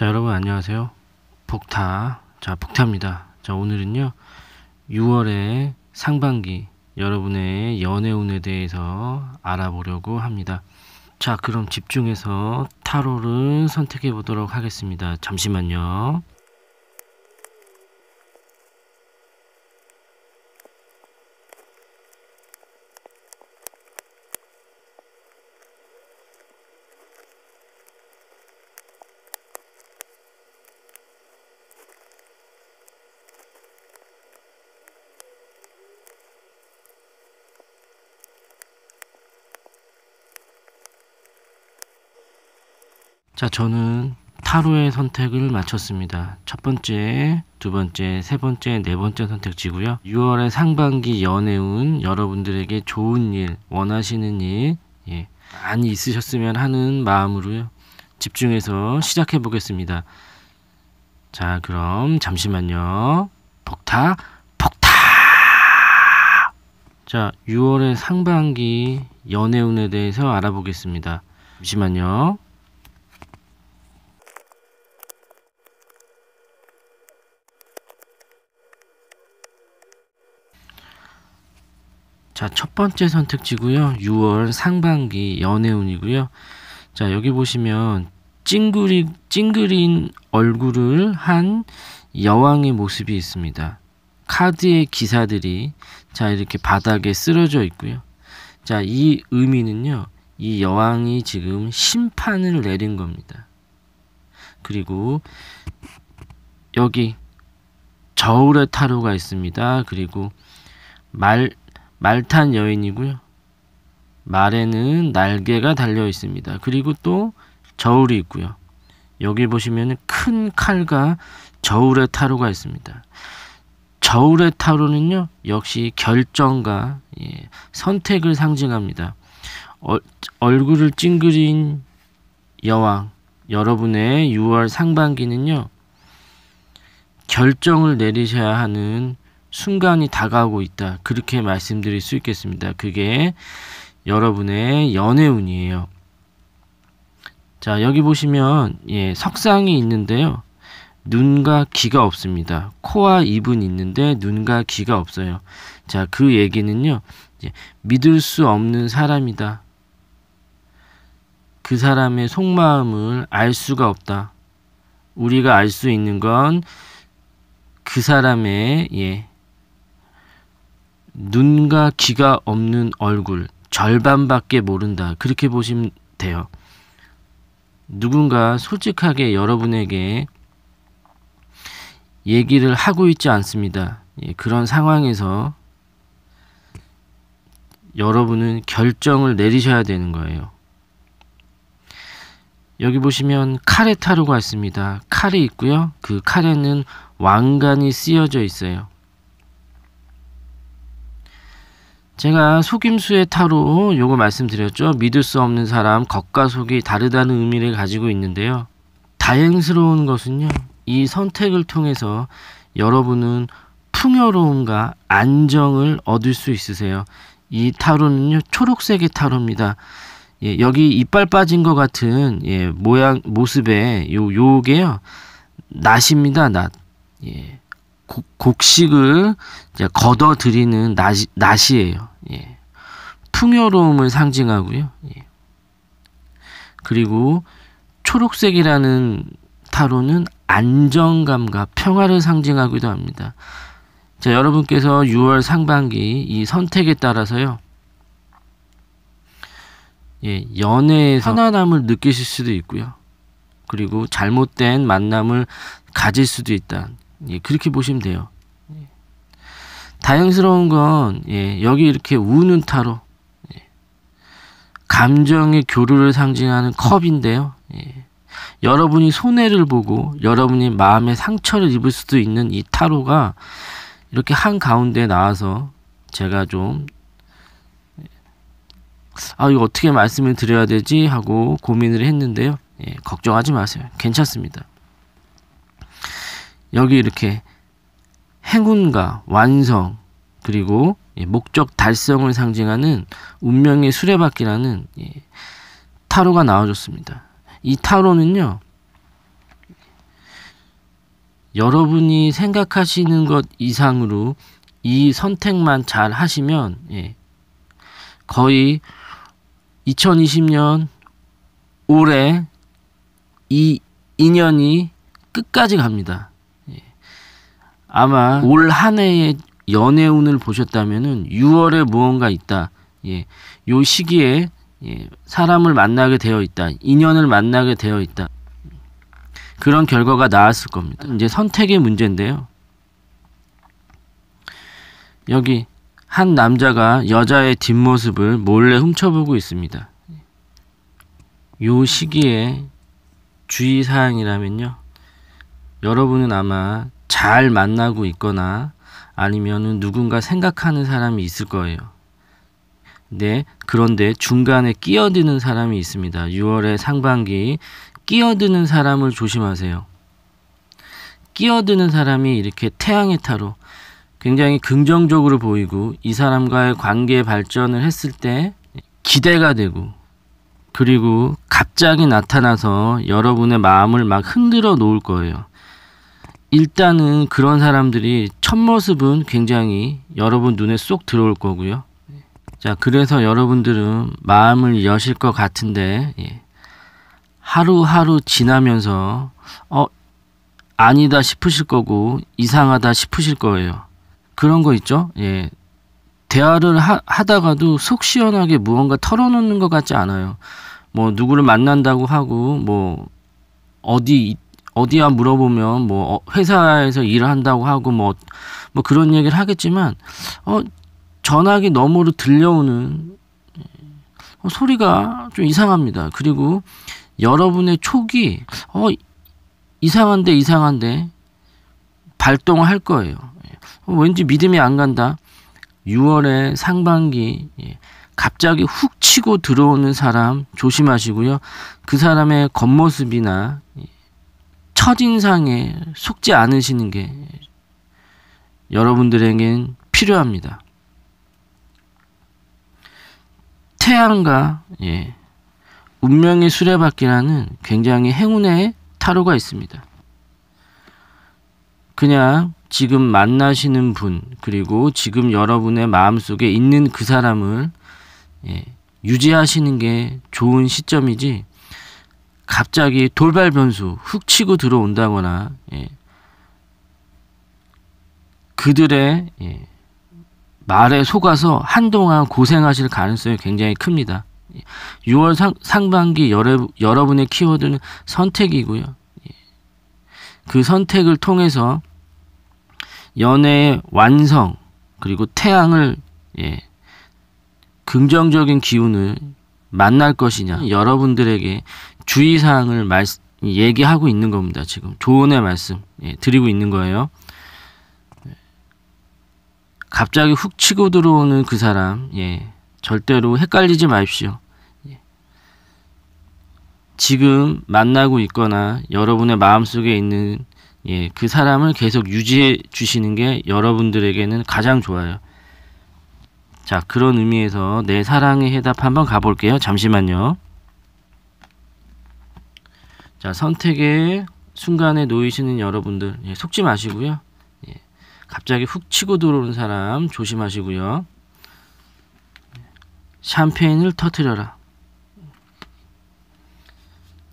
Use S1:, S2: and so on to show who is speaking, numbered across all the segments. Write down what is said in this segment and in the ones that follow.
S1: 자 여러분 안녕하세요 복타 자 복타입니다 자 오늘은요 6월의 상반기 여러분의 연애운에 대해서 알아보려고 합니다 자 그럼 집중해서 타로를 선택해 보도록 하겠습니다 잠시만요 자, 저는 타로의 선택을 마쳤습니다. 첫 번째, 두 번째, 세 번째, 네 번째
S2: 선택지고요.
S1: 6월의 상반기 연애운 여러분들에게 좋은 일, 원하시는 일 예, 많이 있으셨으면 하는 마음으로요. 집중해서 시작해 보겠습니다. 자, 그럼 잠시만요. 폭타, 폭타! 자, 6월의 상반기 연애운에 대해서 알아보겠습니다. 잠시만요. 자, 첫 번째 선택지고요. 6월 상반기 연애운이고요. 자, 여기 보시면 찡그리 찡그린 얼굴을 한 여왕의 모습이 있습니다. 카드의 기사들이 자, 이렇게 바닥에 쓰러져 있고요. 자, 이 의미는요. 이 여왕이 지금 심판을 내린 겁니다. 그리고 여기 저울의 타로가 있습니다. 그리고 말 말탄 여인이고요. 말에는 날개가 달려 있습니다. 그리고 또 저울이 있고요. 여기 보시면 큰 칼과 저울의 타로가 있습니다. 저울의 타로는요, 역시 결정과 예, 선택을 상징합니다. 어, 얼굴을 찡그린 여왕, 여러분의 6월 상반기는요, 결정을 내리셔야 하는 순간이 다가오고 있다. 그렇게 말씀드릴 수 있겠습니다. 그게 여러분의 연애운이에요. 자, 여기 보시면 예, 석상이 있는데요. 눈과 귀가 없습니다. 코와 입은 있는데 눈과 귀가 없어요. 자, 그 얘기는요. 믿을 수 없는 사람이다. 그 사람의 속마음을 알 수가 없다. 우리가 알 수 있는 건 그 사람의 예, 눈과 귀가 없는 얼굴 절반밖에 모른다. 그렇게 보시면 돼요. 누군가 솔직하게 여러분에게 얘기를 하고 있지 않습니다. 예, 그런 상황에서 여러분은 결정을 내리셔야 되는 거예요. 여기 보시면 카레타로가 있습니다. 칼이 있고요. 그 칼에는 왕관이 쓰여져 있어요. 제가 속임수의 타로 요거 말씀드렸죠. 믿을 수 없는 사람, 겉과 속이 다르다는 의미를 가지고 있는데요. 다행스러운 것은요. 이 선택을 통해서 여러분은 풍요로움과 안정을 얻을 수 있으세요. 이 타로는요. 초록색의 타로입니다. 예, 여기 이빨 빠진 것 같은 예, 모양 모습에요 요게요. 낫입니다. 낫. 예. 곡식을 이제 걷어들이는 낫이, 낫이에요. 예. 풍요로움을 상징하고요. 예. 그리고 초록색이라는 타로는 안정감과 평화를 상징하기도 합니다. 자, 여러분께서 6월 상반기 이 선택에 따라서요. 예, 연애에서 편안함을 느끼실 수도 있고요. 그리고 잘못된 만남을 가질 수도 있다. 예, 그렇게 보시면 돼요. 다행스러운 건 예, 여기 이렇게 우는 타로 예, 감정의 교류를 상징하는 컵인데요. 예, 여러분이 손해를 보고 여러분이 마음에 상처를 입을 수도 있는 이 타로가 이렇게 한 가운데 나와서 제가 좀 예, 아, 이거 어떻게 말씀을 드려야 되지? 하고 고민을 했는데요. 예, 걱정하지 마세요. 괜찮습니다. 여기 이렇게 행운과 완성 그리고 목적 달성을 상징하는 운명의 수레바퀴라는 타로가 나와줬습니다. 이 타로는요. 여러분이 생각하시는 것 이상으로 이 선택만 잘 하시면 예, 거의 2020년 올해 이 인연이 끝까지 갑니다. 아마 올 한해의 연애운을 보셨다면은 6월에 무언가 있다. 예, 요 시기에 예, 사람을 만나게 되어 있다. 인연을 만나게 되어 있다. 그런 결과가 나왔을 겁니다. 이제 선택의 문제인데요. 여기 한 남자가 여자의 뒷모습을 몰래 훔쳐보고 있습니다. 요 시기에 주의사항이라면요. 여러분은 아마 잘 만나고 있거나 아니면은 누군가 생각하는 사람이 있을 거예요. 네, 그런데 중간에 끼어드는 사람이 있습니다. 6월의 상반기 끼어드는 사람을 조심하세요. 끼어드는 사람이 이렇게 태양의 타로 굉장히 긍정적으로 보이고 이 사람과의 관계 발전을 했을 때 기대가 되고 그리고 갑자기 나타나서 여러분의 마음을 막 흔들어 놓을 거예요. 일단은 그런 사람들이 첫 모습은 굉장히 여러분 눈에 쏙 들어올 거고요. 자, 그래서 여러분들은 마음을 여실 것 같은데, 예. 하루하루 지나면서, 어, 아니다 싶으실 거고, 이상하다 싶으실 거예요. 그런 거 있죠? 예. 대화를 하, 하다가도 속 시원하게 무언가 털어놓는 것 같지 않아요. 뭐, 누구를 만난다고 하고, 뭐, 어디 어디야 물어보면 뭐 어, 회사에서 일을 한다고 하고 뭐뭐 뭐 그런 얘기를 하겠지만 어 전화기 너머로 들려오는 어, 소리가 좀 이상합니다. 그리고 여러분의 촉이 어 이상한데 이상한데 발동을 할 거예요. 어, 왠지 믿음이 안 간다. 6월의 상반기 예. 갑자기 훅 치고 들어오는 사람 조심하시고요. 그 사람의 겉모습이나 예. 첫인상에 속지 않으시는 게 여러분들에겐 필요합니다. 태양과 예, 운명의 수레바퀴라는 굉장히 행운의 타로가 있습니다. 그냥 지금 만나시는 분 그리고 지금 여러분의 마음속에 있는 그 사람을 예, 유지하시는 게 좋은 시점이지 갑자기 돌발 변수 훅 치고 들어온다거나 예. 그들의 예. 말에 속아서 한동안 고생하실 가능성이 굉장히 큽니다. 6월 예. 상, 상반기 여러, 여러분의 키워드는 선택이고요. 예. 그 선택을 통해서 연애의 완성 그리고 태양을 예, 긍정적인 기운을 만날 것이냐 여러분들에게 주의사항을 말, 얘기하고 있는 겁니다. 지금 조언의 말씀 예, 드리고 있는 거예요. 갑자기 훅 치고 들어오는 그 사람 예, 절대로 헷갈리지 마십시오. 예. 지금 만나고 있거나 여러분의 마음속에 있는 예, 그 사람을 계속 유지해 주시는 게 여러분들에게는 가장 좋아요. 자 그런 의미에서 내 사랑의 해답 한번 가볼게요. 잠시만요. 자 선택의 순간에 놓이시는 여러분들 예, 속지 마시고요. 예, 갑자기 훅 치고 들어오는 사람 조심하시고요. 샴페인을 터트려라.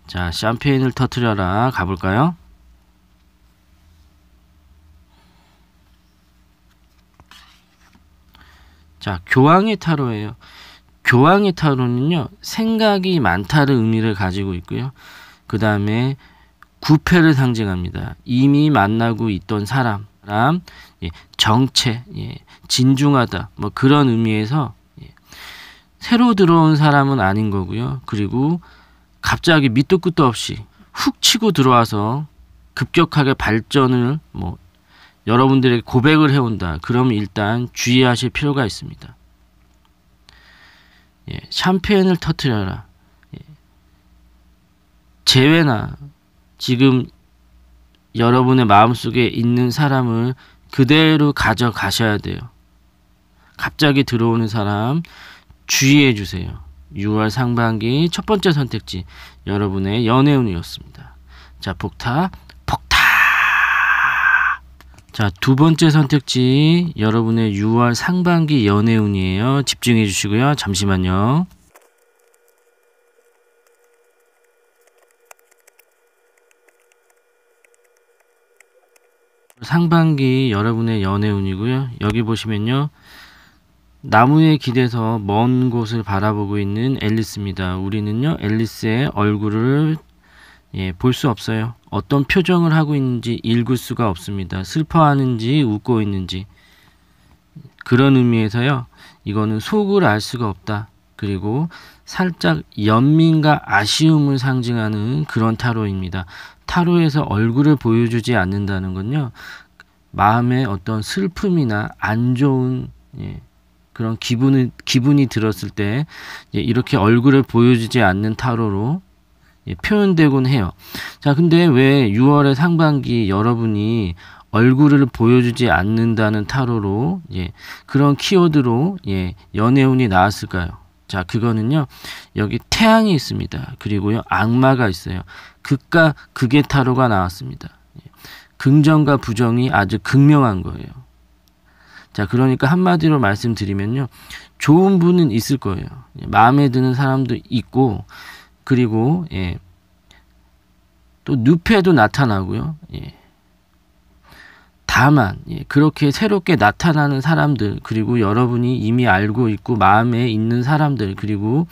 S1: 자 샴페인을 터트려라 가볼까요? 자, 교황의 타로예요. 교황의 타로는요, 생각이 많다는 의미를 가지고 있고요. 그 다음에 구패를 상징합니다. 이미 만나고 있던 사람, 사람 예, 정체, 예, 진중하다, 뭐 그런 의미에서 예, 새로 들어온 사람은 아닌 거고요. 그리고 갑자기 밑도 끝도 없이 훅 치고 들어와서 급격하게 발전을 뭐 여러분들에게 고백을 해온다. 그럼 일단 주의하실 필요가 있습니다. 예, 샴페인을 터트려라. 예, 제외나 지금 여러분의 마음속에 있는 사람을 그대로 가져가셔야 돼요. 갑자기 들어오는 사람 주의해 주세요. 6월 상반기 첫 번째 선택지 여러분의 연애운이었습니다. 자, 복탑 자, 두 번째 선택지 여러분의 6월 상반기 연애운이에요. 집중해 주시고요. 잠시만요. 상반기 여러분의 연애운이고요. 여기 보시면요. 나무에 기대서 먼 곳을 바라보고 있는 앨리스입니다. 우리는요, 앨리스의 얼굴을 예, 볼 수 없어요. 어떤 표정을 하고 있는지 읽을 수가 없습니다. 슬퍼하는지 웃고 있는지 그런 의미에서요. 이거는 속을 알 수가 없다. 그리고 살짝 연민과 아쉬움을 상징하는 그런 타로입니다. 타로에서 얼굴을 보여주지 않는다는 건요. 마음에 어떤 슬픔이나 안 좋은 예, 그런 기분을 기분이 들었을 때 예, 이렇게 얼굴을 보여주지 않는 타로로 예, 표현되곤 해요. 자, 근데 왜 6월의 상반기 여러분이 얼굴을 보여주지 않는다는 타로로 예, 그런 키워드로 예, 연애운이 나왔을까요? 자, 그거는요. 여기 태양이 있습니다. 그리고요. 악마가 있어요. 극과 극의 타로가 나왔습니다. 예, 긍정과 부정이 아주 극명한 거예요. 자, 그러니까 한마디로 말씀드리면요. 좋은 분은 있을 거예요. 예, 마음에 드는 사람도 있고 그리고 예. 또 늪에도 나타나고요. 예. 다만 예. 그렇게 새롭게 나타나는 사람들 그리고 여러분이 이미 알고 있고 마음에 있는 사람들 그리고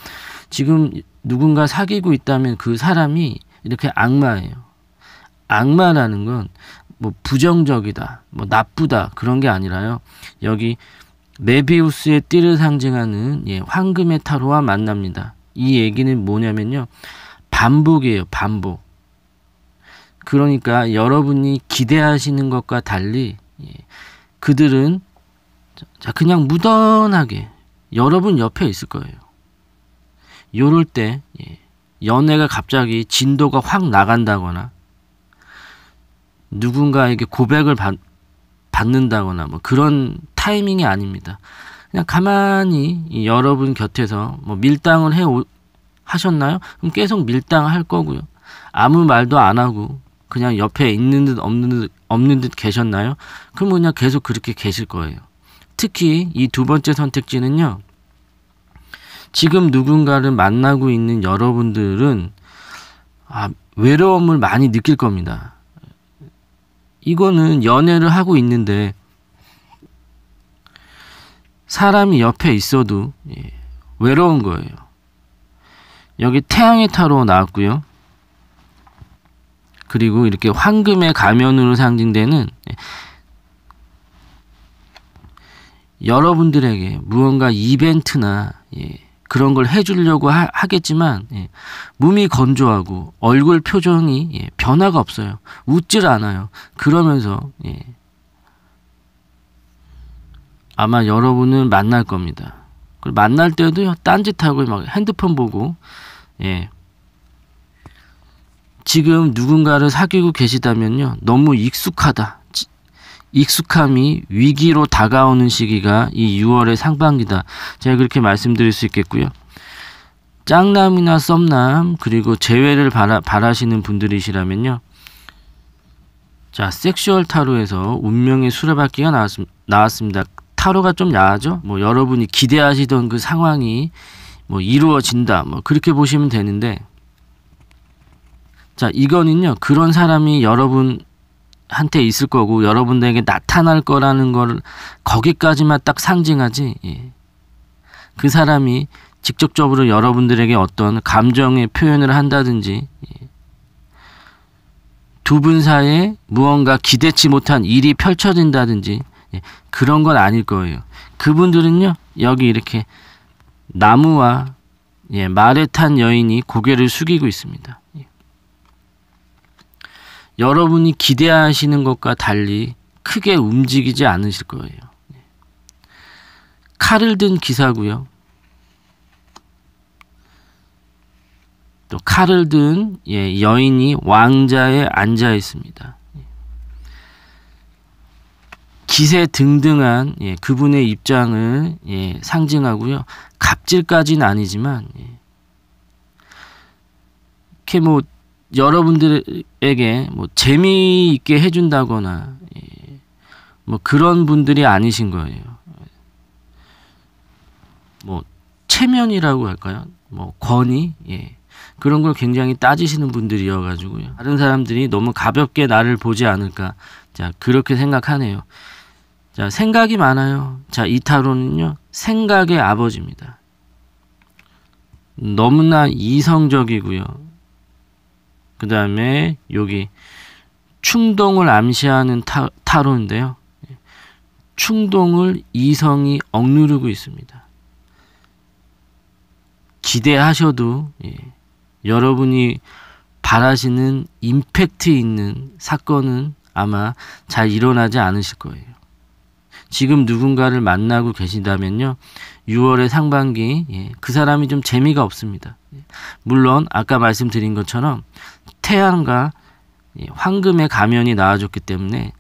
S1: 지금 누군가 사귀고 있다면 그 사람이 이렇게 악마예요. 악마라는 건 뭐 부정적이다, 뭐 나쁘다 그런 게 아니라요. 여기 메비우스의 띠를 상징하는 예, 황금의 타로와 만납니다. 이 얘기는 뭐냐면요. 반복이에요, 반복. 그러니까 여러분이 기대하시는 것과 달리 예, 그들은 자 그냥 무던하게 여러분 옆에 있을 거예요. 요럴 때 예, 연애가 갑자기 진도가 확 나간다거나 누군가에게 고백을 받, 받는다거나 뭐 그런 타이밍이 아닙니다. 그냥 가만히 여러분 곁에서 뭐 밀당을 해 오, 하셨나요? 그럼 계속 밀당할 거고요. 아무 말도 안 하고 그냥 옆에 있는 듯 없는 듯 없는 듯 계셨나요? 그럼 그냥 계속 그렇게 계실 거예요. 특히 이 두 번째 선택지는요. 지금 누군가를 만나고 있는 여러분들은 아, 외로움을 많이 느낄 겁니다. 이거는 연애를 하고 있는데 사람이 옆에 있어도 예, 외로운 거예요. 여기 태양의 타로 나왔고요. 그리고 이렇게 황금의 가면으로 상징되는 예, 여러분들에게 무언가 이벤트나 예, 그런 걸 해주려고 하, 겠지만 예, 몸이 건조하고 얼굴 표정이 예, 변화가 없어요. 웃질 않아요. 그러면서 예, 아마 여러분은 만날 겁니다. 만날 때도 딴짓하고 막 핸드폰 보고 예. 지금 누군가를 사귀고 계시다면요. 너무 익숙하다. 익숙함이 위기로 다가오는 시기가 이 6월의 상반기다. 제가 그렇게 말씀드릴 수 있겠고요. 짱남이나 썸남 그리고 재회를 바라, 바라시는 분들이시라면요. 자, 섹슈얼 타로에서 운명의 수레바퀴가 나왔 나왔습니다. 하루가좀 야하죠. 뭐 여러분이 기대하시던 그 상황이 뭐 이루어진다. 뭐 그렇게 보시면 되는데 자, 이거는요. 그런 사람이 여러분한테 있을 거고 여러분들에게 나타날 거라는 걸 거기까지만 딱 상징하지. 예. 그 사람이 직접적으로 여러분들에게 어떤 감정의 표현을 한다든지 예. 두분 사이에 무언가 기대치 못한 일이 펼쳐진다든지 예, 그런 건 아닐 거예요. 그분들은요, 여기 이렇게 나무와 예, 말에 탄 여인이 고개를 숙이고 있습니다. 예. 여러분이 기대하시는 것과 달리 크게 움직이지 않으실 거예요. 예. 칼을 든 기사고요. 또 칼을 든 예, 여인이 왕자에 앉아 있습니다. 기세 등등한 예, 그분의 입장을 예, 상징하고요. 갑질까지는 아니지만 예. 이렇게 뭐 여러분들에게 뭐 재미있게 해준다거나 예, 뭐 그런 분들이 아니신 거예요. 뭐 체면이라고 할까요? 뭐 권위 예. 그런 걸 굉장히 따지시는 분들이어가지고요. 다른 사람들이 너무 가볍게 나를 보지 않을까. 자 그렇게 생각하네요. 자, 생각이 많아요. 자, 이타로는요, 생각의 아버지입니다. 너무나 이성적이고요. 그 다음에 여기 충동을 암시하는 타, 타로인데요. 충동을 이성이 억누르고 있습니다. 기대하셔도 예, 여러분이 바라시는 임팩트 있는 사건은 아마 잘 일어나지 않으실 거예요. 지금 누군가를 만나고 계신다면요. 6월의 상반기 예, 그 사람이 좀 재미가 없습니다. 예, 물론 아까 말씀드린 것처럼 태양과 예, 황금의 가면이 나와줬기 때문에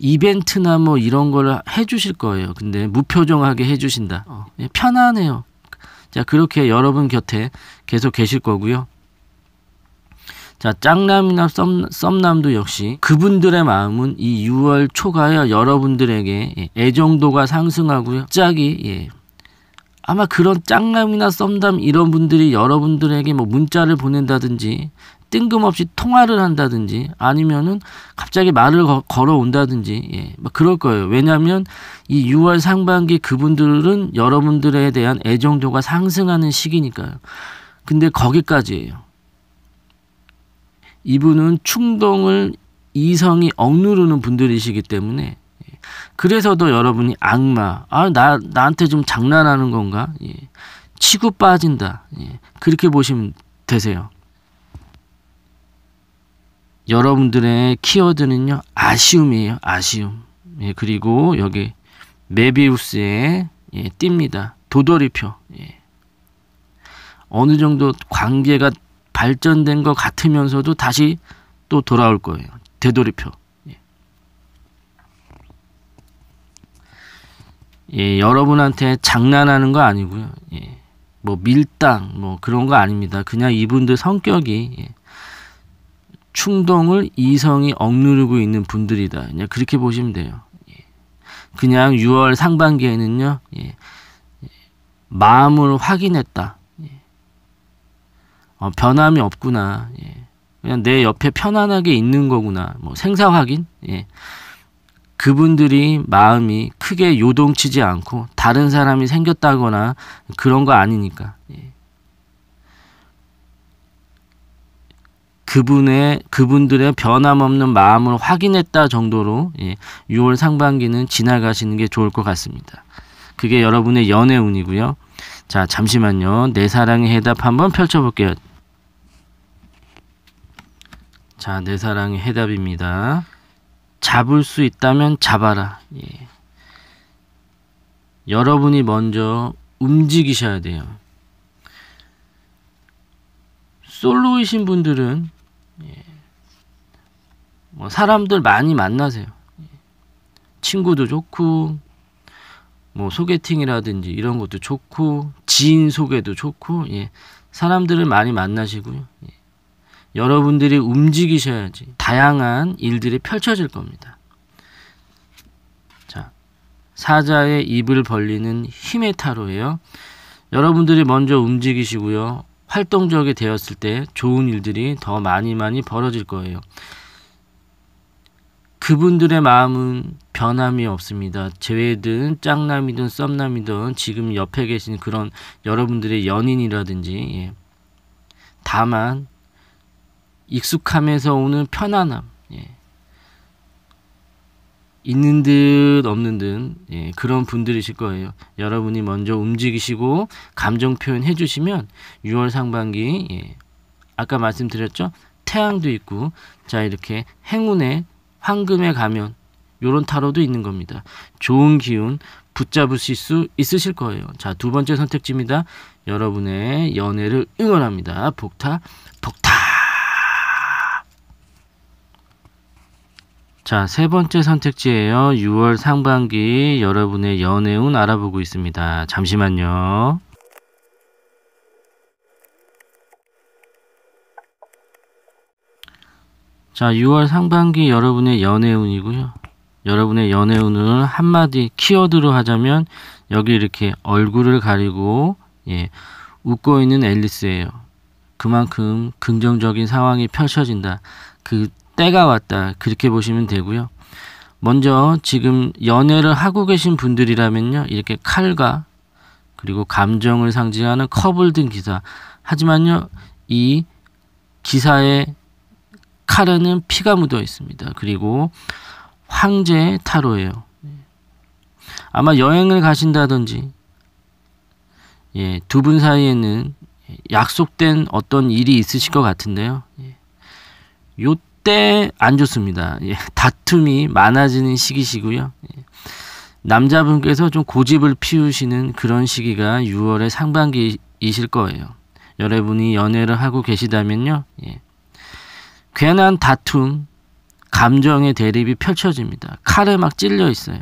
S1: 이벤트나 뭐 이런 거를 해주실 거예요. 근데 무표정하게 해주신다. 어, 예, 편안해요. 자 그렇게 여러분 곁에 계속 계실 거고요. 자, 짱남이나 썸, 썸남도 역시 그분들의 마음은 이 6월 초가요 여러분들에게 예, 애정도가 상승하고요. 짝이 예. 아마 그런 짱남이나 썸남 이런 분들이 여러분들에게 뭐 문자를 보낸다든지 뜬금없이 통화를 한다든지 아니면은 갑자기 말을 거, 걸어온다든지 예, 막 뭐 그럴 거예요. 왜냐하면 이 6월 상반기 그분들은 여러분들에 대한 애정도가 상승하는 시기니까요. 근데 거기까지예요. 이분은 충동을 이성이 억누르는 분들이시기 때문에 예. 그래서 도 여러분이 악마, 아, 나, 나한테 좀 장난하는 건가? 예. 치고 빠진다. 예. 그렇게 보시면 되세요. 여러분들의 키워드는요, 아쉬움이에요. 아쉬움. 예, 그리고 여기 메비우스의 예, 띕니다. 도돌이표. 예. 어느 정도 관계가 발전된 것 같으면서도 다시 또 돌아올 거예요. 되돌이표. 예. 예, 여러분한테 장난하는 거 아니고요. 예, 뭐 밀당 뭐 그런 거 아닙니다. 그냥 이분들 성격이 예, 충동을 이성이 억누르고 있는 분들이다. 그냥 그렇게 보시면 돼요. 예, 그냥 6월 상반기에는요. 예, 마음을 확인했다. 어, 변함이 없구나. 예. 그냥 내 옆에 편안하게 있는 거구나. 뭐 생사 확인. 예. 그분들이 마음이 크게 요동치지 않고 다른 사람이 생겼다거나 그런 거 아니니까. 예. 그분의 그분들의 변함없는 마음을 확인했다 정도로 예, 6월 상반기는 지나가시는 게 좋을 것 같습니다. 그게 여러분의 연애 운이고요. 자 잠시만요. 내 사랑의 해답 한번 펼쳐볼게요. 자, 내 사랑의 해답입니다. 잡을 수 있다면 잡아라. 예. 여러분이 먼저 움직이셔야 돼요. 솔로이신 분들은 예. 뭐 사람들 많이 만나세요. 예. 친구도 좋고 뭐 소개팅이라든지 이런 것도 좋고 지인 소개도 좋고 예. 사람들을 많이 만나시고요. 예. 여러분들이 움직이셔야지 다양한 일들이 펼쳐질 겁니다. 자, 사자의 입을 벌리는 힘의 타로예요. 여러분들이 먼저 움직이시고요. 활동적이 되었을 때 좋은 일들이 더 많이 많이 벌어질 거예요. 그분들의 마음은 변함이 없습니다. 제외든 짱남이든 썸남이든 지금 옆에 계신 그런 여러분들의 연인이라든지 예. 다만 익숙함에서 오는 편안함, 예. 있는 듯 없는 듯 예, 그런 분들이실 거예요. 여러분이 먼저 움직이시고 감정 표현해 주시면 6월 상반기 예, 아까 말씀드렸죠? 태양도 있고 자 이렇게 행운의 황금의 가면 요런 타로도 있는 겁니다. 좋은 기운 붙잡으실 수 있으실 거예요. 자두 번째 선택지입니다. 여러분의 연애를 응원합니다. 복타 복타 자, 세 번째 선택지예요. 6월 상반기 여러분의 연애운 알아보고 있습니다. 잠시만요. 자, 6월 상반기 여러분의 연애운이고요. 여러분의 연애운을 한마디 키워드로 하자면 여기 이렇게 얼굴을 가리고 예, 웃고 있는 앨리스예요. 그만큼 긍정적인 상황이 펼쳐진다. 그 때가 왔다 그렇게 보시면 되고요. 먼저 지금 연애를 하고 계신 분들이라면요. 이렇게 칼과 그리고 감정을 상징하는 컵을 든 기사. 하지만요. 이 기사의 칼에는 피가 묻어 있습니다. 그리고 황제의 타로예요. 아마 여행을 가신다든지 예, 두분 사이에는 약속된 어떤 일이 있으실 것 같은데요. 예. 요 절안 좋습니다. 예, 다툼이 많아지는 시기시고요. 예, 남자분께서 좀 고집을 피우시는 그런 시기가 6월의 상반기이실 거예요. 여러분이 연애를 하고 계시다면요. 예, 괜한 다툼, 감정의 대립이 펼쳐집니다. 칼에 막 찔려 있어요.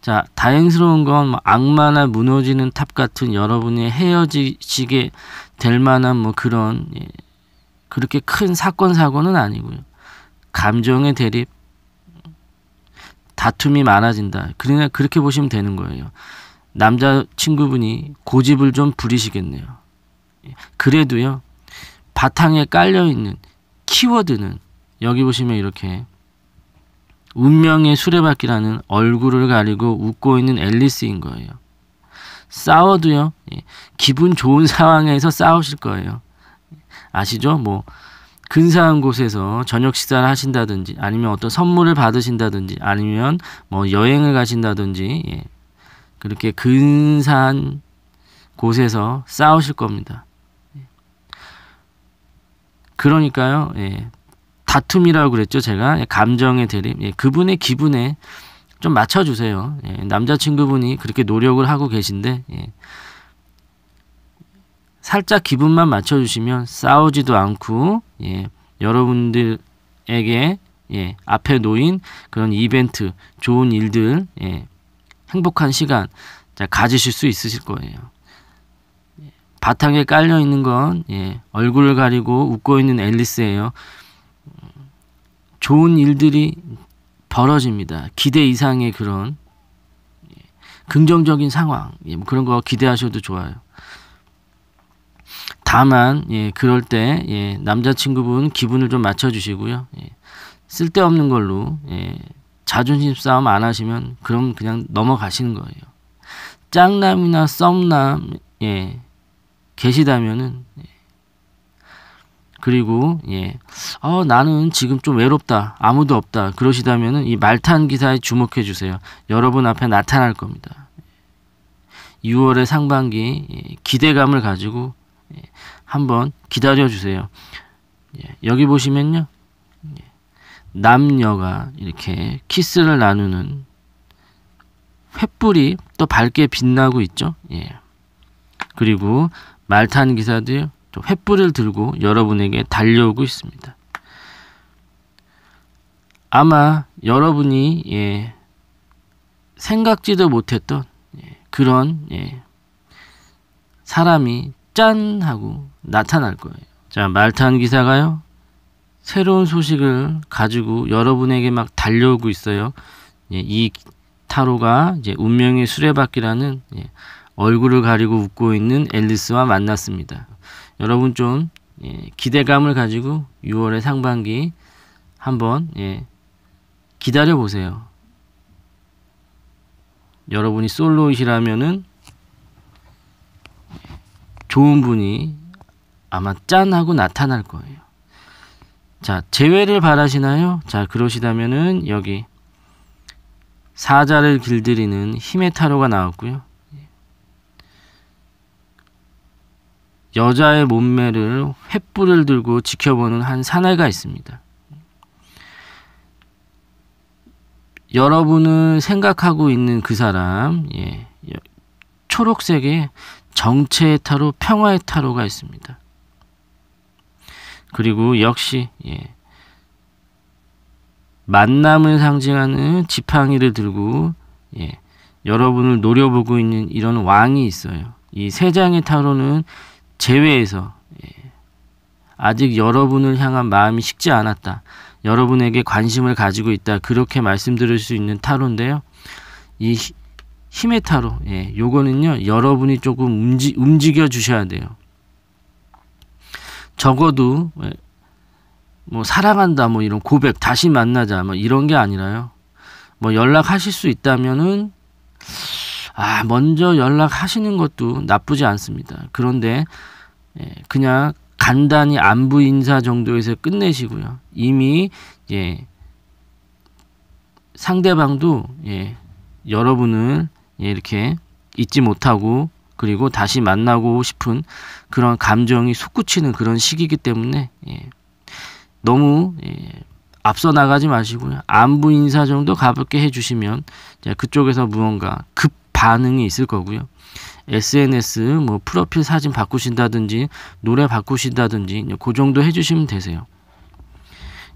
S1: 자, 다행스러운 건 뭐 악마나 무너지는 탑 같은 여러분이 헤어지시게 될 만한 뭐 그런 예, 그렇게 큰 사건 사고는 아니고요. 감정의 대립, 다툼이 많아진다. 그러나 그렇게 보시면 되는 거예요. 남자 친구분이 고집을 좀 부리시겠네요. 예. 그래도요. 바탕에 깔려 있는 키워드는 여기 보시면 이렇게 운명의 수레바퀴라는 얼굴을 가리고 웃고 있는 앨리스인 거예요. 싸워도요. 예, 기분 좋은 상황에서 싸우실 거예요. 아시죠? 뭐 근사한 곳에서 저녁 식사를 하신다든지 아니면 어떤 선물을 받으신다든지 아니면 뭐 여행을 가신다든지 예. 그렇게 근사한 곳에서 싸우실 겁니다. 예. 그러니까요, 예. 다툼이라고 그랬죠, 제가. 예, 감정의 대립. 예. 그분의 기분에 좀 맞춰주세요. 예. 남자친구분이 그렇게 노력을 하고 계신데, 예. 살짝 기분만 맞춰주시면 싸우지도 않고 예, 여러분들에게 예, 앞에 놓인 그런 이벤트, 좋은 일들, 예, 행복한 시간 가지실 수 있으실 거예요. 바탕에 깔려 있는 건 예, 얼굴을 가리고 웃고 있는 앨리스예요. 좋은 일들이 벌어집니다. 기대 이상의 그런 예, 긍정적인 상황 예, 뭐 그런 거 기대하셔도 좋아요. 다만 예, 그럴 때 예, 남자친구분 기분을 좀 맞춰주시고요. 예, 쓸데없는 걸로 예, 자존심 싸움 안 하시면 그럼 그냥 넘어가시는 거예요. 짱남이나 썸남 예, 계시다면은 예, 그리고 예, 어, 나는 지금 좀 외롭다 아무도 없다 그러시다면은 이 말탄 기사에 주목해 주세요. 여러분 앞에 나타날 겁니다. 6월의 예. 상반기 예, 기대감을 가지고 예, 한번 기다려 주세요. 예, 여기 보시면요. 예, 남녀가 이렇게 키스를 나누는 횃불이 또 밝게 빛나고 있죠. 예. 그리고 말탄 기사들 또 횃불을 들고 여러분에게 달려오고 있습니다. 아마 여러분이 예, 생각지도 못했던 예, 그런 예, 사람이 짠 하고 나타날 거예요. 자, 말탄 기사가요. 새로운 소식을 가지고 여러분에게 막 달려오고 있어요. 예, 이 타로가 이제 운명의 수레바퀴라는 예, 얼굴을 가리고 웃고 있는 앨리스와 만났습니다. 여러분 좀 예, 기대감을 가지고 6월의 상반기 한번 예, 기다려 보세요. 여러분이 솔로이시라면은 좋은 분이 아마 짠 하고 나타날 거예요. 자, 재회를 바라시나요? 자, 그러시다면은 여기 사자를 길들이는 힘의 타로가 나왔고요. 여자의 몸매를 횃불을 들고 지켜보는 한 사내가 있습니다. 여러분은 생각하고 있는 그 사람, 예, 초록색의 정체의 타로, 평화의 타로가 있습니다. 그리고 역시 예. 만남을 상징하는 지팡이를 들고 예. 여러분을 노려보고 있는 이런 왕이 있어요. 이 세 장의 타로는 제외에서 예. 아직 여러분을 향한 마음이 식지 않았다. 여러분에게 관심을 가지고 있다. 그렇게 말씀드릴 수 있는 타로인데요. 이 힘메타로 예, 요거는요, 여러분이 조금 움직, 움직여 주셔야 돼요. 적어도, 예, 뭐, 사랑한다, 뭐, 이런 고백, 다시 만나자, 뭐, 이런 게 아니라요. 뭐, 연락하실 수 있다면은, 아, 먼저 연락하시는 것도 나쁘지 않습니다. 그런데, 예, 그냥 간단히 안부 인사 정도에서 끝내시고요. 이미, 예, 상대방도, 예, 여러분을 예, 이렇게 잊지 못하고 그리고 다시 만나고 싶은 그런 감정이 솟구치는 그런 시기이기 때문에 예, 너무 예, 앞서 나가지 마시고요. 안부 인사 정도 가볍게 해주시면 이제 그쪽에서 무언가 급 반응이 있을 거고요. SNS 뭐 프로필 사진 바꾸신다든지 노래 바꾸신다든지 그 정도 해주시면 되세요.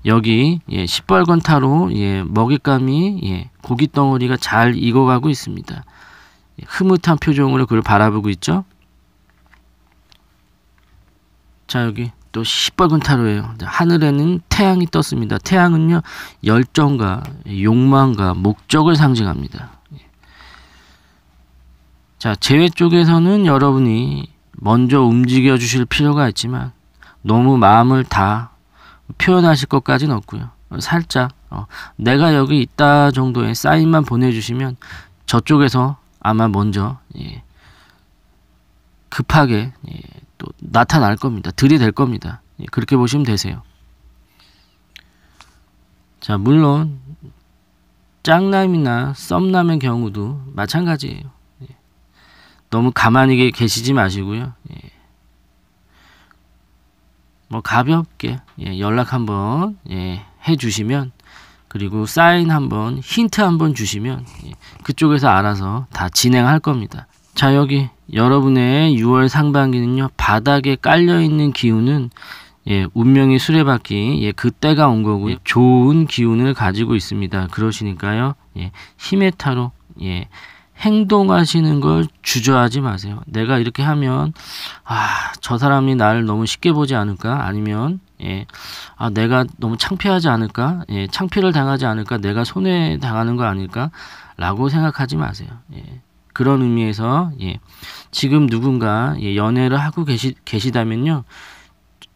S1: 여기 예, 시뻘건 타로 예, 먹잇감이 예, 고기 덩어리가 잘 익어가고 있습니다. 예, 흐뭇한 표정으로 그를 바라보고 있죠. 자 여기 또 시뻘건 타로예요. 하늘에는 태양이 떴습니다. 태양은요 열정과 욕망과 목적을 상징합니다. 예. 자 재회 쪽에서는 여러분이 먼저 움직여 주실 필요가 있지만 너무 마음을 다 표현하실 것까지는 없고요. 어, 살짝 어, 내가 여기 있다 정도의 사인만 보내주시면 저쪽에서 아마 먼저 예, 급하게 예, 또 나타날 겁니다. 들이될 겁니다. 예, 그렇게 보시면 되세요. 자 물론 짱남이나 썸남의 경우도 마찬가지예요. 예. 너무 가만히 계시지 마시고요. 예. 뭐 가볍게 예, 연락 한번 예, 해주시면 그리고 사인 한번 힌트 한번 주시면 예, 그쪽에서 알아서 다 진행할 겁니다. 자 여기 여러분의 6월 상반기는요 바닥에 깔려 있는 기운은 예, 운명의 수레바퀴 예, 그때가 온 거고요. 예. 좋은 기운을 가지고 있습니다. 그러시니까요. 예, 힘의 타로 예, 행동하시는 걸 주저하지 마세요. 내가 이렇게 하면 아, 저 사람이 나를 너무 쉽게 보지 않을까? 아니면 예, 아, 내가 너무 창피하지 않을까? 예, 창피를 당하지 않을까? 내가 손해 당하는 거 아닐까? 라고 생각하지 마세요. 예. 그런 의미에서 예, 지금 누군가 예, 연애를 하고 계시, 계시다면요.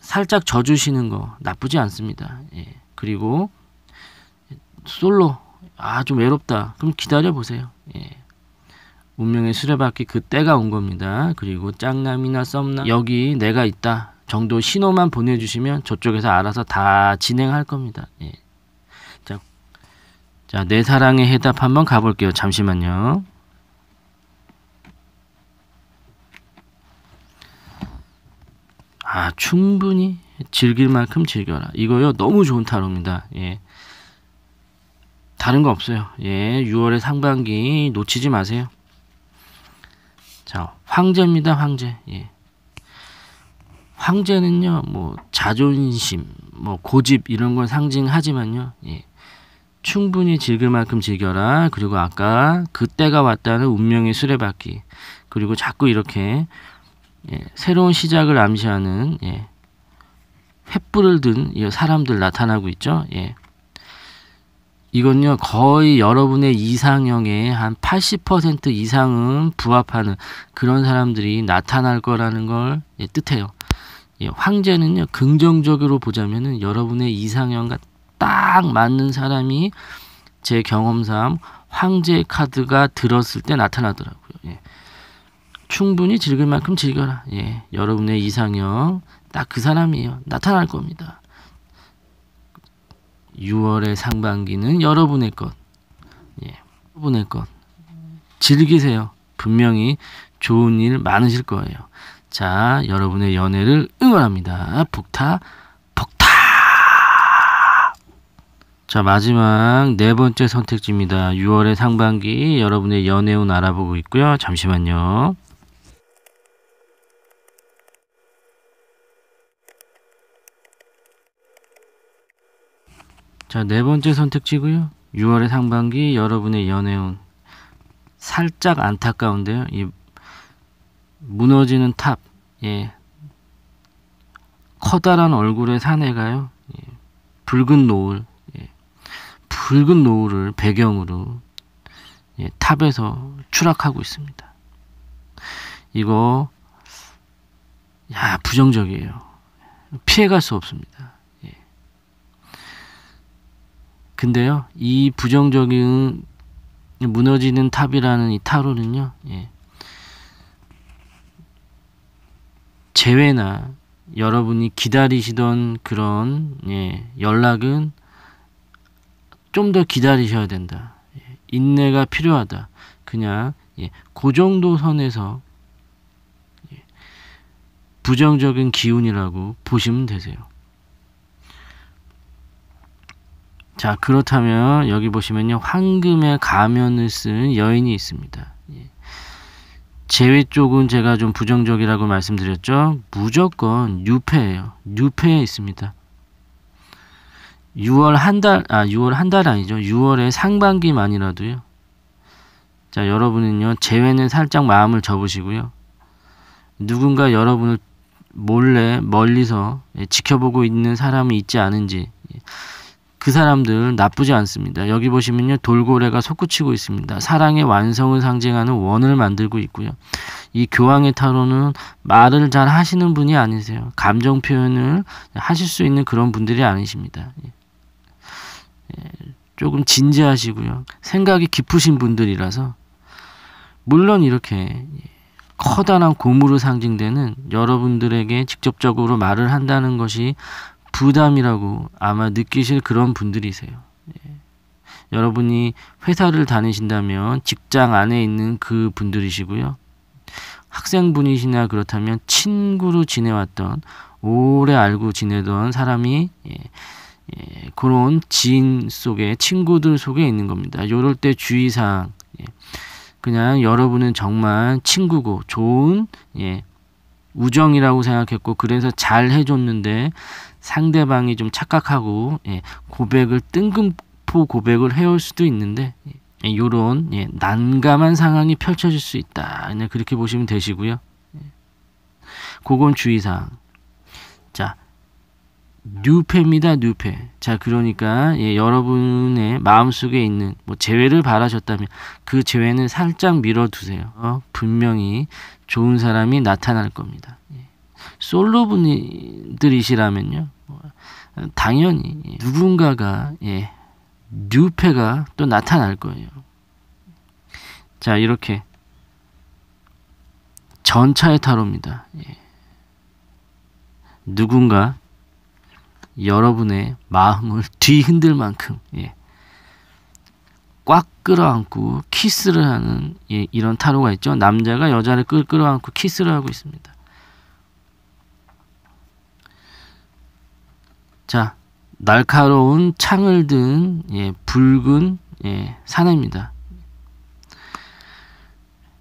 S1: 살짝 져주시는 거 나쁘지 않습니다. 예. 그리고 솔로 아 좀 외롭다. 그럼 기다려 보세요. 예. 운명의 수레바퀴 그때가 온 겁니다. 그리고 짱남이나 썸남 여기 내가 있다 정도 신호만 보내주시면 저쪽에서 알아서 다 진행할 겁니다. 예. 자, 자, 내 사랑의 해답 한번 가볼게요. 잠시만요. 아, 충분히 즐길 만큼 즐겨라. 이거요, 너무 좋은 타로입니다. 예. 다른 거 없어요. 예, 6월의 상반기 놓치지 마세요. 자, 황제입니다, 황제. 예. 황제는요, 뭐, 자존심, 뭐, 고집, 이런 걸 상징하지만요, 예. 충분히 즐길 만큼 즐겨라. 그리고 아까 그때가 왔다는 운명의 수레바퀴. 그리고 자꾸 이렇게 예, 새로운 시작을 암시하는 예, 횃불을 든 사람들 나타나고 있죠. 예. 이건요 거의 여러분의 이상형의 한 80% 이상은 부합하는 그런 사람들이 나타날 거라는 걸 예, 뜻해요. 예, 황제는요 긍정적으로 보자면은 여러분의 이상형과 딱 맞는 사람이 제 경험상 황제 카드가 들었을 때 나타나더라고요. 예. 충분히 즐길 만큼 즐겨라. 예. 여러분의 이상형 딱 그 사람이에요. 나타날 겁니다. 6월의 상반기는 여러분의 것. 예, 여러분의 것. 즐기세요. 분명히 좋은 일 많으실 거예요. 자, 여러분의 연애를 응원합니다. 폭타, 폭타! 자, 마지막 네 번째 선택지입니다. 6월의 상반기 여러분의 연애운 알아보고 있고요. 잠시만요. 자, 네 번째 선택지고요. 6월의 상반기 여러분의 연애운 살짝 안타까운데요. 이 무너지는 탑, 예. 커다란 얼굴의 사내가요. 예. 붉은 노을, 예. 붉은 노을을 배경으로 예. 탑에서 추락하고 있습니다. 이거 야 부정적이에요. 피해갈 수 없습니다. 근데요, 이 부정적인 무너지는 탑이라는 이 타로는요, 예. 제외나 여러분이 기다리시던 그런 예, 연락은 좀 더 기다리셔야 된다. 예, 인내가 필요하다. 그냥 예, 그 정도 선에서 예, 부정적인 기운이라고 보시면 되세요. 자, 그렇다면 여기 보시면요. 황금의 가면을 쓴 여인이 있습니다. 예. 제외 쪽은 제가 좀 부정적이라고 말씀드렸죠. 무조건 뉴페예요뉴페에 있습니다. 6월 한 달, 아, 6월 한 달 아니죠. 6월의 상반기만이라도요. 자, 여러분은요. 제외는 살짝 마음을 접으시고요. 누군가 여러분을 몰래 멀리서 예, 지켜보고 있는 사람이 있지 않은지 예, 그 사람들 나쁘지 않습니다. 여기 보시면요. 돌고래가 솟구치고 있습니다. 사랑의 완성을 상징하는 원을 만들고 있고요. 이 교황의 타로는 말을 잘 하시는 분이 아니세요. 감정 표현을 하실 수 있는 그런 분들이 아니십니다. 예. 예, 조금 진지하시고요. 생각이 깊으신 분들이라서 물론 이렇게 예, 커다란 고무로 상징되는 여러분들에게 직접적으로 말을 한다는 것이 부담이라고 아마 느끼실 그런 분들이세요. 예. 여러분이 회사를 다니신다면 직장 안에 있는 그 분들이시고요. 학생분이시나 그렇다면 친구로 지내왔던 오래 알고 지내던 사람이 예, 예, 그런 지인 속에 친구들 속에 있는 겁니다. 이럴 때 주의사항 예. 그냥 여러분은 정말 친구고 좋은 예, 우정이라고 생각했고 그래서 잘 해줬는데 상대방이 좀 착각하고 예, 고백을 뜬금포 고백을 해올 수도 있는데 이런 예, 예, 난감한 상황이 펼쳐질 수 있다. 그냥 네, 그렇게 보시면 되시고요. 예. 그건 주의사항. 뉴페입니다. 뉴페. 자, 그러니까 예, 여러분의 마음속에 있는 뭐 재회를 바라셨다면 그 재회는 살짝 밀어두세요. 어? 분명히 좋은 사람이 나타날 겁니다. 예. 솔로 분들이시라면요. 뭐, 당연히 예. 누군가가 예, 뉴페가 또 나타날 거예요. 자, 이렇게 전차의 타로입니다. 예. 누군가 여러분의 마음을 뒤흔들 만큼 예. 꽉 끌어안고 키스를 하는 예, 이런 타로가 있죠. 남자가 여자를 끌 끌어안고 키스를 하고 있습니다. 자, 날카로운 창을 든 예, 붉은 예, 사내입니다.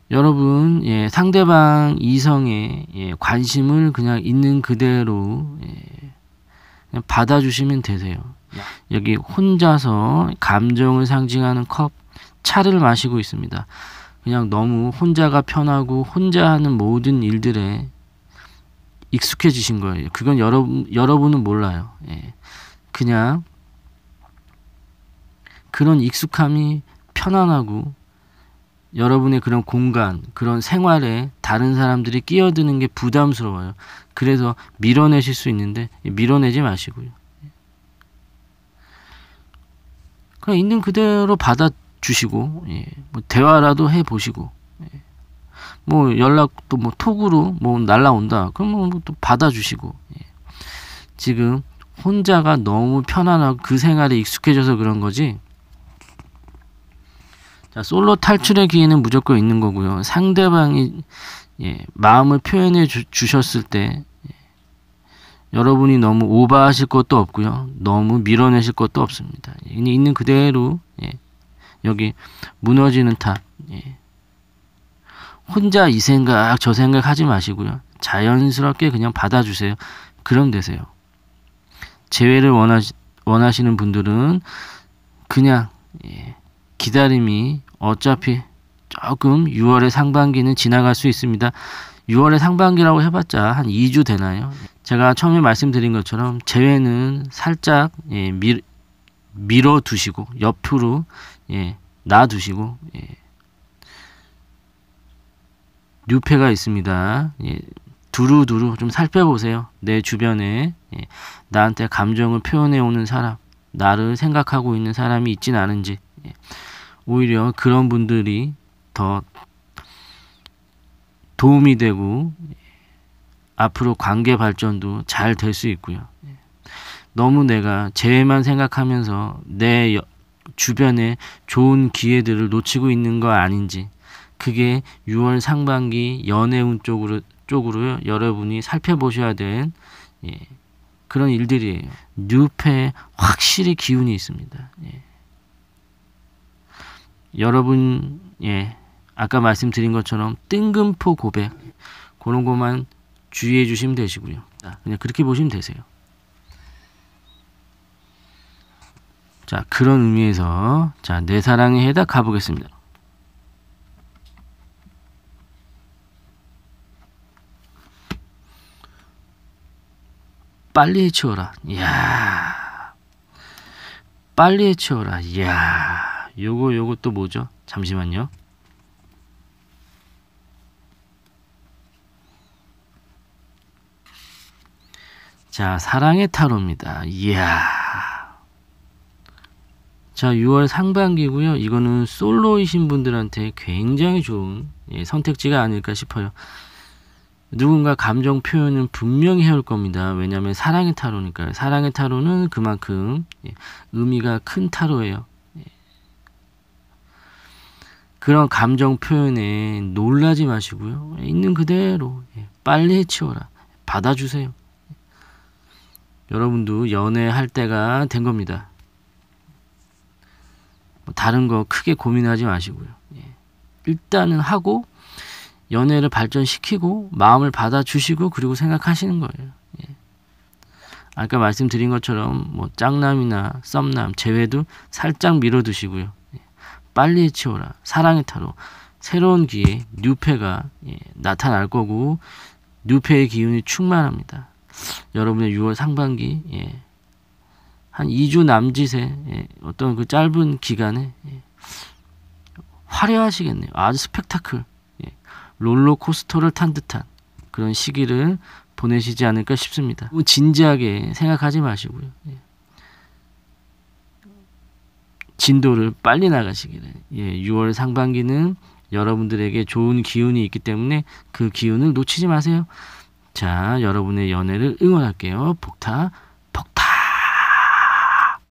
S1: 여러분 예, 상대방 이성에 예, 관심을 그냥 있는 그대로 예, 그냥 받아주시면 되세요. 네. 여기 혼자서 감정을 상징하는 컵 차를 마시고 있습니다. 그냥 너무 혼자가 편하고 혼자 하는 모든 일들에 익숙해지신 거예요. 그건 여러분 여러분은 몰라요. 예. 그냥 그런 익숙함이 편안하고 여러분의 그런 공간, 그런 생활에 다른 사람들이 끼어드는 게 부담스러워요. 그래서 밀어내실 수 있는데 밀어내지 마시고요. 그냥 있는 그대로 받아주시고 예. 뭐 대화라도 해보시고 예. 뭐 연락도 뭐 톡으로 뭐 날라온다 그럼 뭐또 받아주시고 예. 지금 혼자가 너무 편안하고 그 생활에 익숙해져서 그런 거지 자, 솔로 탈출의 기회는 무조건 있는 거고요. 상대방이 예, 마음을 표현해 주, 주셨을 때 예. 여러분이 너무 오버하실 것도 없고요. 너무 밀어내실 것도 없습니다. 예, 있는 그대로 예, 여기 무너지는 탑 예. 혼자 이 생각 저 생각 하지 마시고요. 자연스럽게 그냥 받아주세요. 그럼 되세요. 재회를 원하시, 원하시는 분들은 그냥 예, 기다림이 어차피 조금 6월의 상반기는 지나갈 수 있습니다. 6월의 상반기라고 해봤자 한 2주 되나요? 제가 처음에 말씀드린 것처럼 제외는 살짝 예, 밀, 밀어두시고 옆으로 예, 놔두시고 예. 뉴페가 있습니다. 예, 두루두루 좀 살펴보세요. 내 주변에 예, 나한테 감정을 표현해오는 사람, 나를 생각하고 있는 사람이 있진 않은지 예, 오히려 그런 분들이 더 도움이 되고 앞으로 관계 발전도 잘 될 수 있고요. 너무 내가 재해만 생각하면서 내 주변에 좋은 기회들을 놓치고 있는 거 아닌지 그게 6월 상반기 연애운 쪽으로 쪽으로 여러분이 살펴보셔야 된 예, 그런 일들이에요. 뉴페 확실히 기운이 있습니다. 예. 여러분 예. 아까 말씀드린 것처럼 뜬금포 고백 그런 것만 주의해 주시면 되시고요. 그냥 그렇게 보시면 되세요. 자 그런 의미에서 자내 사랑에 해답 가보겠습니다. 빨리 해치워라. 이야. 빨리 해치워라. 이야. 요거 요거 또 뭐죠? 잠시만요. 자, 사랑의 타로입니다. 이야. 자, 6월 상반기고요. 이거는 솔로이신 분들한테 굉장히 좋은 예, 선택지가 아닐까 싶어요. 누군가 감정 표현은 분명히 해올 겁니다. 왜냐하면 사랑의 타로니까요. 사랑의 타로는 그만큼 예, 의미가 큰 타로예요. 예. 그런 감정 표현에 놀라지 마시고요. 있는 그대로 빨리 해치워라. 받아주세요. 여러분도 연애할 때가 된 겁니다. 뭐 다른 거 크게 고민하지 마시고요. 예. 일단은 하고 연애를 발전시키고 마음을 받아주시고 그리고 생각하시는 거예요. 예. 아까 말씀드린 것처럼 뭐 짱남이나 썸남 제외도 살짝 밀어두시고요. 예. 빨리 치워라 사랑의 타로 새로운 기회 뉴페가 나타날 거고 뉴페의 기운이 충만합니다. 여러분의 6월 상반기 예. 한 2주 남짓의 예. 어떤 그 짧은 기간에 예. 화려하시겠네요. 아주 스펙타클 예. 롤러코스터를 탄 듯한 그런 시기를 보내시지 않을까 싶습니다. 진지하게 생각하지 마시고요. 예. 진도를 빨리 나가시기를. 예, 6월 상반기는 여러분들에게 좋은 기운이 있기 때문에 그 기운을 놓치지 마세요. 자, 여러분의 연애를 응원할게요. 폭타, 폭타!